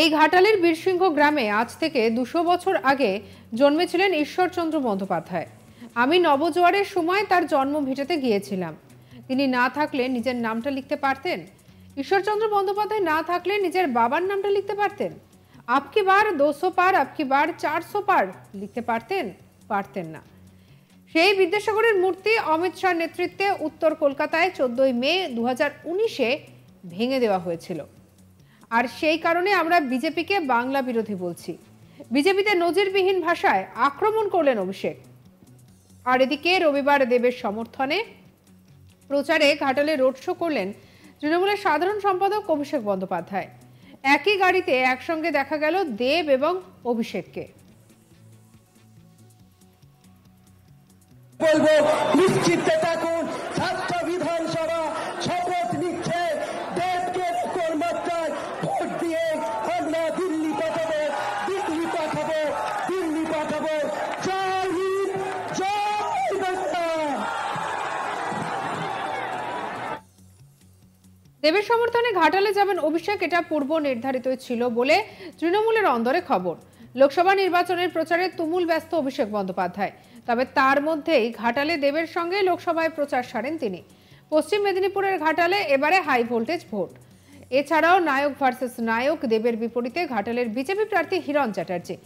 এই ঘাটালের বীরসিংহ গ্রামে আজ থেকে দুশো বছর আগে জন্মেছিলেন ঈশ্বরচন্দ্র বন্দ্যোপাধ্যায় আমি নবজোয়ারের সময় তার জন্ম ভিটাতে গিয়েছিলাম তিনি না থাকলে নিজের নামটা লিখতে পারতেন ঈশ্বরচন্দ্র বন্দ্যোপাধ্যায় না থাকলে নিজের বাবার নামটা লিখতে পারতেন আপকি বার দোশো পার আপকি বার চারশো পার লিখতে পারতেন পারতেন না সেই বিদ্যাসাগরের মূর্তি অমিত শাহ নেতৃত্বে উত্তর কলকাতায় চোদ্দই মে দু হাজার ভেঙে দেওয়া হয়েছিল আর সেই কারণে আমরা বিজেপিকে বাংলা বিরোধী বলছি বিজেপিতে নজিরবিহীন ভাষায় আক্রমণ করলেন অভিষেক আর এদিকে রবিবার দেবের সমর্থনে প্রচারে ঘাটালে রোড শো করলেন তৃণমূলের সাধারণ সম্পাদক অভিষেক বন্দ্যোপাধ্যায় একই গাড়িতে একসঙ্গে দেখা গেল দেব এবং অভিষেককে বলবো নিশ্চিত থাকুন দেবের সমর্থনে ঘাটালে যাবেন অভিষেক এটা পূর্ব নির্ধারিত ছিল বলে তৃণমূলের অন্দরে খবর লোকসভা নির্বাচনের প্রচারে তুমুল ব্যস্ত অভিষেক বন্দ্যোপাধ্যায় তবে তার মধ্যেই ঘাটালে দেবের সঙ্গে লোকসভায় প্রচার সারেন তিনি পশ্চিম মেদিনীপুরের ঘাটালে এবারে হাই ভোল্টেজ ভোট এছাড়াও নায়ক ভার্সেস নায়ক দেবের বিপরীতে ঘাটালের বিজেপি প্রার্থী হিরণ চ্যাটার্জি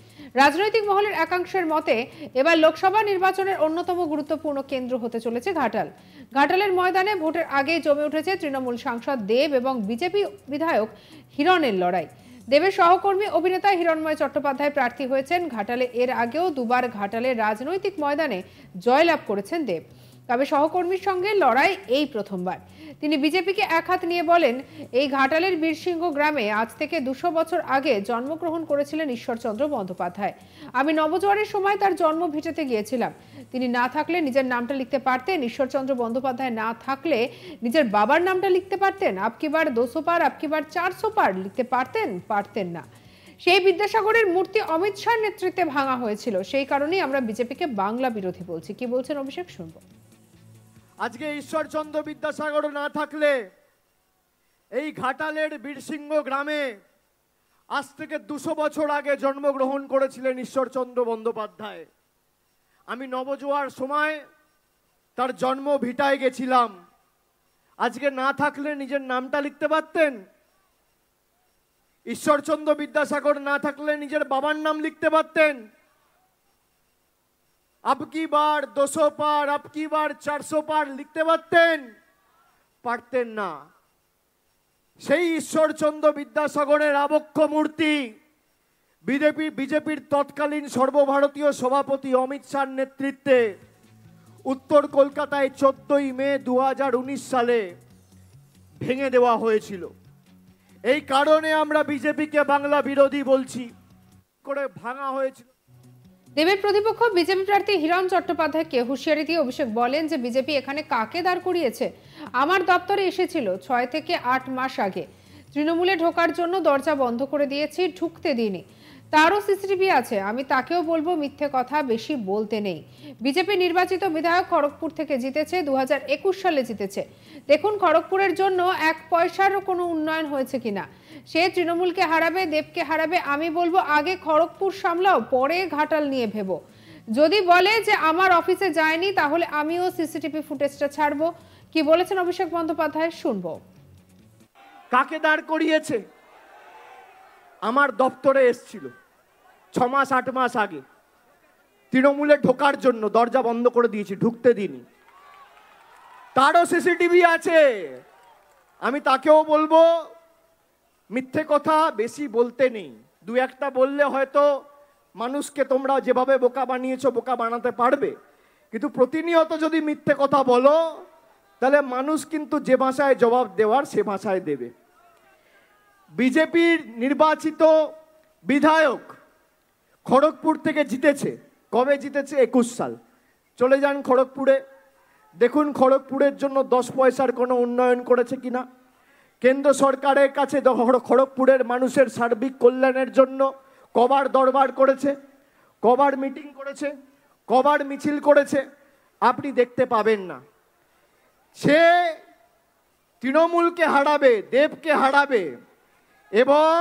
রাজনৈতিক মহলের একাংশের মতে এবার লোকসভা নির্বাচনের অন্যতম গুরুত্বপূর্ণ কেন্দ্র হতে চলেছে ঘাটাল ঘাটালের ময়দানে ভোটের আগে জমে উঠেছে তৃণমূল সাংসদ দেব এবং বিজেপি বিধায়ক হিরণের লড়াই দেবের সহকর্মী অভিনেতা হিরণময় চট্টোপাধ্যায় প্রার্থী হয়েছেন ঘাটালে এর আগেও দুবার ঘাটালে রাজনৈতিক ময়দানে জয়লাভ করেছেন দেব তবে সহকর্মীর সঙ্গে লড়াই এই প্রথমবার তিনি বিজেপিকে এক হাত নিয়ে বলেন এই ঘাটালের বীরসিংহ গ্রামে আজ থেকে দুশো বছর আগে জন্মগ্রহণ করেছিলেন ঈশ্বরচন্দ্র বন্দ্যোপাধ্যায় আমি নবজোয়ারের সময় তার জন্ম ভিটাতে গিয়েছিলাম তিনি না থাকলে নিজের নামটা লিখতে পারতেন ঈশ্বরচন্দ্র বন্দ্যোপাধ্যায় না থাকলে নিজের বাবার নামটা লিখতে পারতেন কি বার দোশো পার কি বার চারশো পার লিখতে পারতেন পারতেন না সেই বিদ্যাসাগরের মূর্তি অমিত শাহর নেতৃত্বে ভাঙা হয়েছিল সেই কারণেই আমরা বিজেপিকে বাংলা বিরোধী বলছি কি বলছেন অভিষেক শুনবো আজকে ঈশ্বরচন্দ্র বিদ্যাসাগর না থাকলে এই ঘাটালের বীরসিংহ গ্রামে আজ থেকে দুশো বছর আগে জন্মগ্রহণ করেছিলেন ঈশ্বরচন্দ্র বন্দ্যোপাধ্যায় আমি নবজোয়ার সময় তার জন্ম ভিটায় গেছিলাম আজকে না থাকলে নিজের নামটা লিখতে পারতেন ঈশ্বরচন্দ্র বিদ্যাসাগর না থাকলে নিজের বাবার নাম লিখতে পারতেন আপকি বার দুশো পার আপকি বার চারশো পার লিখতে পারতেন পারতেন না সেই ঈশ্বরচন্দ্র বিদ্যাসাগরের আবক্ষ মূর্তি বিজেপি বিজেপির তৎকালীন সর্বভারতীয় সভাপতি অমিত শাহর নেতৃত্বে উত্তর কলকাতায় চোদ্দই মে দু সালে ভেঙে দেওয়া হয়েছিল এই কারণে আমরা বিজেপিকে বাংলা বিরোধী বলছি করে ভাঙা হয়েছিল দেবের প্রতিপক্ষ বিজেপি প্রার্থী হিরণ চট্টোপাধ্যায়কে হুঁশিয়ারি দিয়ে অভিষেক বলেন যে বিজেপি এখানে কাকে দাঁড় করিয়েছে আমার দপ্তরে এসেছিল ছয় থেকে আট মাস আগে তৃণমূলে ঢোকার জন্য দরজা বন্ধ করে দিয়েছি ঢুকতে দিইনি তারও সিসিটিভি আছে আমি তাকেও বলবো মিথ্যে কথা বেশি বলতে নেই বিজেপি নির্বাচিত বিধায়ক খড়গপুর থেকে জিতেছে দু সালে জিতেছে দেখুন খড়গপুরের জন্য এক পয়সারও কোনো উন্নয়ন হয়েছে কিনা সে তৃণমূলকে হারাবে দেবকে হারাবে আমি বলবো আগে খড়গপুর সামলাও পরে ঘাটাল নিয়ে ভেবো যদি বলে যে আমার অফিসে যায়নি তাহলে আমিও সিসিটিভি ফুটেজটা ছাড়বো কি বলেছেন অভিষেক বন্দ্যোপাধ্যায় শুনবো কাকে দাঁড় করিয়েছে আমার দপ্তরে এসছিল ছ মাস আট মাস আগে তৃণমূলে ঢোকার জন্য দরজা বন্ধ করে দিয়েছি ঢুকতে দিনি তারও সিসিটিভি আছে আমি তাকেও বলবো মিথ্যে কথা বেশি বলতে নেই দু একটা বললে হয়তো মানুষকে তোমরা যেভাবে বোকা বানিয়েছো বোকা বানাতে পারবে কিন্তু প্রতিনিয়ত যদি মিথ্যে কথা বলো তাহলে মানুষ কিন্তু যে ভাষায় জবাব দেওয়ার সে ভাষায় দেবে বিজেপির নির্বাচিত বিধায়ক খড়গপুর থেকে জিতেছে কবে জিতেছে একুশ সাল চলে যান খড়গপুরে দেখুন খড়গপুরের জন্য দশ পয়সার কোনো উন্নয়ন করেছে কিনা কেন্দ্র সরকারের কাছে খড়গপুরের মানুষের সার্বিক কল্যাণের জন্য কবার দরবার করেছে কবার মিটিং করেছে কবার মিছিল করেছে আপনি দেখতে পাবেন না সে তৃণমূলকে হারাবে দেবকে হারাবে এবং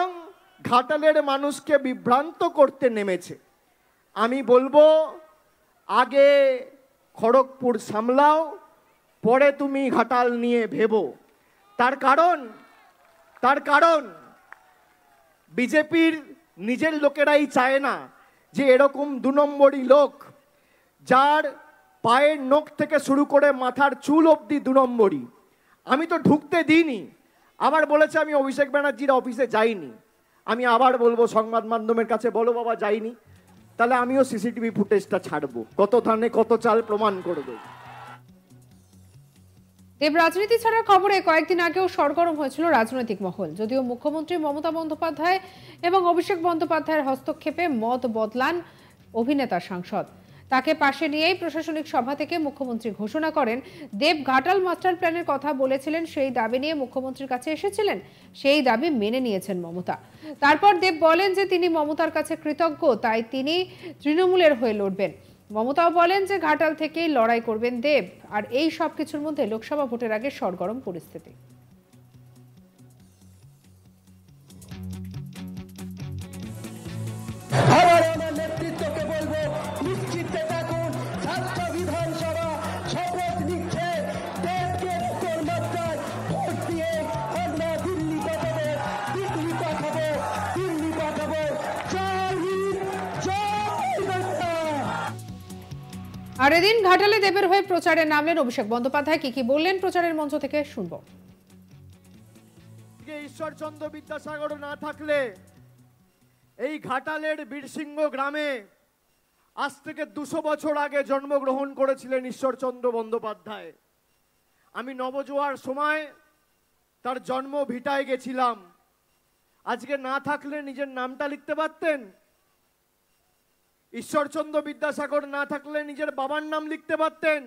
ঘাটালের মানুষকে বিভ্রান্ত করতে নেমেছে আমি বলবো আগে খড়গপুর সামলাও পরে তুমি ঘাটাল নিয়ে ভেবো তার কারণ তার কারণ বিজেপির নিজের লোকেরাই চায় না যে এরকম দু নম্বরই লোক যার পায়ের নখ থেকে শুরু করে মাথার চুল অবধি দু নম্বরই আমি তো ঢুকতে দিইনি আমার বলেছে আমি অভিষেক ব্যানার্জির অফিসে যাইনি আমি আবার বলবো সংবাদ মাধ্যমের কাছে বলো বাবা যাইনি তাহলে আমিও সিসিটিভি ফুটেজটা ছাড়বো কত ধানে কত চাল প্রমাণ করবে দেব রাজনীতি ছাড়ার খবরে কয়েকদিন আগেও সরগরম হয়েছিল রাজনৈতিক মহল যদিও মুখ্যমন্ত্রী মমতা বন্দ্যোপাধ্যায় এবং অভিষেক বন্দ্যোপাধ্যায়ের হস্তক্ষেপে মত বদলান অভিনেতা সাংসদ তাকে পাশে নিয়েই প্রশাসনিক সভা থেকে মুখ্যমন্ত্রী ঘোষণা করেন দেব ঘাটাল মাস্টার প্ল্যানের কথা বলেছিলেন সেই দাবি নিয়ে মুখ্যমন্ত্রীর কাছে এসেছিলেন সেই দাবি মেনে নিয়েছেন মমতা তারপর দেব বলেন যে তিনি মমতার কাছে কৃতজ্ঞ তাই তিনি তৃণমূলের হয়ে লড়বেন মমতাও বলেন যে ঘাটাল থেকেই লড়াই করবেন দেব আর এই সব কিছুর মধ্যে লোকসভা ভোটের আগে সরগরম পরিস্থিতি আর এদিন ঘাটালে দেবের হয়ে প্রচারে নামলেন অভিষেক বন্দ্যোপাধ্যায় কি কি বললেন প্রচারের মঞ্চ থেকে শুনব ঈশ্বরচন্দ্র বিদ্যাসাগর না থাকলে এই ঘাটালের বীরসিংহ গ্রামে আজ থেকে দুশো বছর আগে জন্মগ্রহণ করেছিলেন ঈশ্বরচন্দ্র বন্দ্যোপাধ্যায় আমি নবজোয়ার সময় তার জন্ম ভিটায় গেছিলাম আজকে না থাকলে নিজের নামটা লিখতে পারতেন ঈশ্বরচন্দ্র বিদ্যাসাগর না থাকলে নিজের বাবার নাম লিখতে পারতেন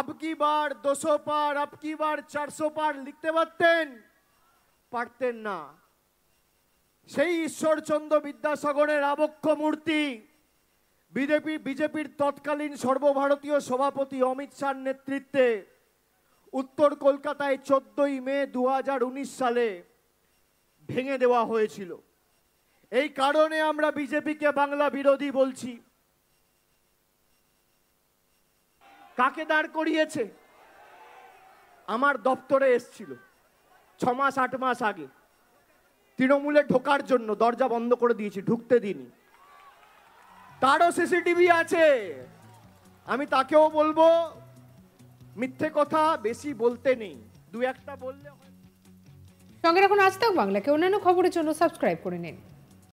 আপকি বার দোশো পার আপকি বার চারশো পার লিখতে পারতেন পারতেন না সেই ঈশ্বরচন্দ্র বিদ্যাসাগরের আবক্ষ মূর্তি বিজেপি বিজেপির তৎকালীন সর্বভারতীয় সভাপতি অমিত শাহর নেতৃত্বে উত্তর কলকাতায় চোদ্দই মে দু সালে ভেঙে দেওয়া হয়েছিল এই কারণে আমরা বিজেপিকে বাংলা বিরোধী বলছি কাকে দাঁড় করিয়েছে আমার দপ্তরে এসছিল ছ মাস আট মাস আগে তৃণমূলে ঢোকার জন্য দরজা বন্ধ করে দিয়েছি ঢুকতে দিনি তারও সিসিটিভি আছে আমি তাকেও বলবো মিথ্যে কথা বেশি বলতে নেই দু একটা বললে সঙ্গে রাখুন আজ তাক বাংলাকে অন্যান্য খবরের জন্য সাবস্ক্রাইব করে নিন